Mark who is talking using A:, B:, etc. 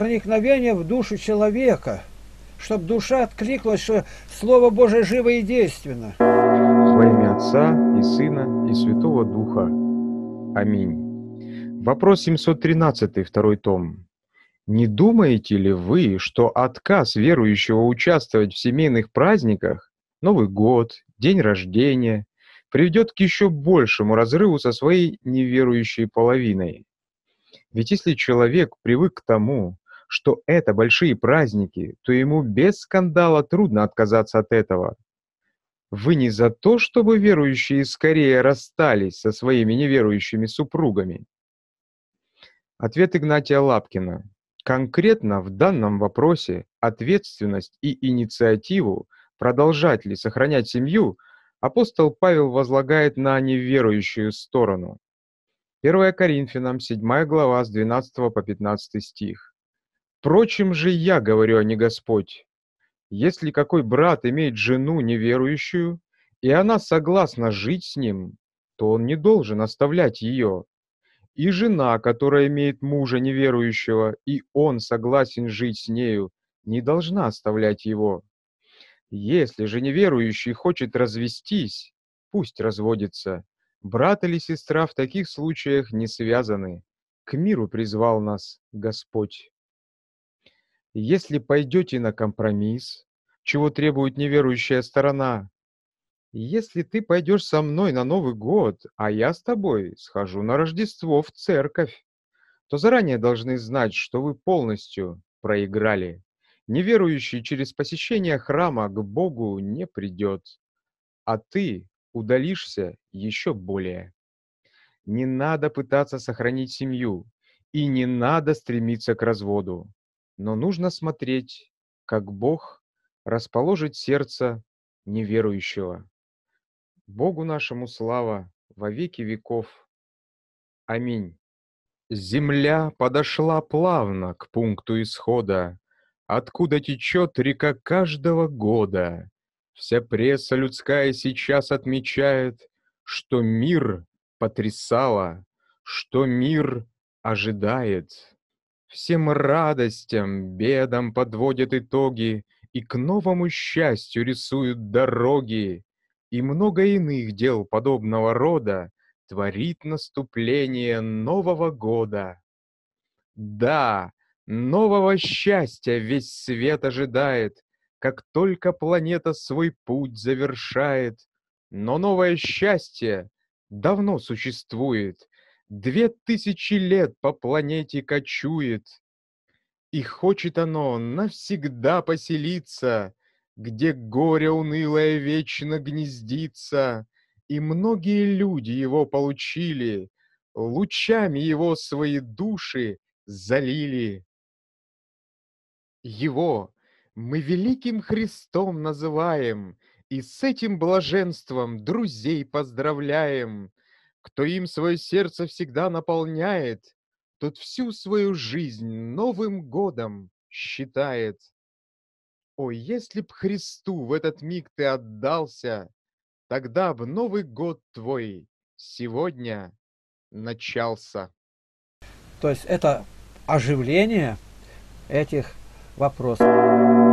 A: проникновение в душу человека, чтобы душа откликнулась, что Слово Божие живо и действенно. Во имя Отца и Сына и Святого Духа. Аминь. Вопрос 713, второй том. Не думаете ли вы, что отказ верующего участвовать в семейных праздниках, Новый год, день рождения, приведет к еще большему разрыву со своей неверующей половиной? Ведь если человек привык к тому, что это большие праздники, то ему без скандала трудно отказаться от этого. Вы не за то, чтобы верующие скорее расстались со своими неверующими супругами? Ответ Игнатия Лапкина. Конкретно в данном вопросе ответственность и инициативу продолжать ли сохранять семью апостол Павел возлагает на неверующую сторону. 1 Коринфянам 7 глава с 12 по 15 стих. Впрочем же я говорю, а не Господь. Если какой брат имеет жену неверующую, и она согласна жить с ним, то он не должен оставлять ее. И жена, которая имеет мужа неверующего, и он согласен жить с нею, не должна оставлять его. Если же неверующий хочет развестись, пусть разводится. Брат или сестра в таких случаях не связаны. К миру призвал нас Господь. Если пойдете на компромисс, чего требует неверующая сторона, если ты пойдешь со мной на Новый год, а я с тобой схожу на Рождество в церковь, то заранее должны знать, что вы полностью проиграли. Неверующий через посещение храма к Богу не придет, а ты удалишься еще более. Не надо пытаться сохранить семью и не надо стремиться к разводу но нужно смотреть, как Бог расположит сердце неверующего. Богу нашему слава во веки веков. Аминь. Земля подошла плавно к пункту исхода, Откуда течет река каждого года. Вся пресса людская сейчас отмечает, Что мир потрясала, что мир ожидает. Всем радостям, бедам подводят итоги И к новому счастью рисуют дороги. И много иных дел подобного рода Творит наступление Нового года. Да, нового счастья весь свет ожидает, Как только планета свой путь завершает. Но новое счастье давно существует, Две тысячи лет по планете кочует, И хочет оно навсегда поселиться, Где горе унылое вечно гнездится, И многие люди его получили, Лучами его свои души залили. Его мы великим Христом называем, И с этим блаженством друзей поздравляем — кто им свое сердце всегда наполняет, Тот всю свою жизнь Новым годом считает. О, если б Христу в этот миг ты отдался, Тогда б Новый год твой сегодня начался. То есть это оживление этих вопросов.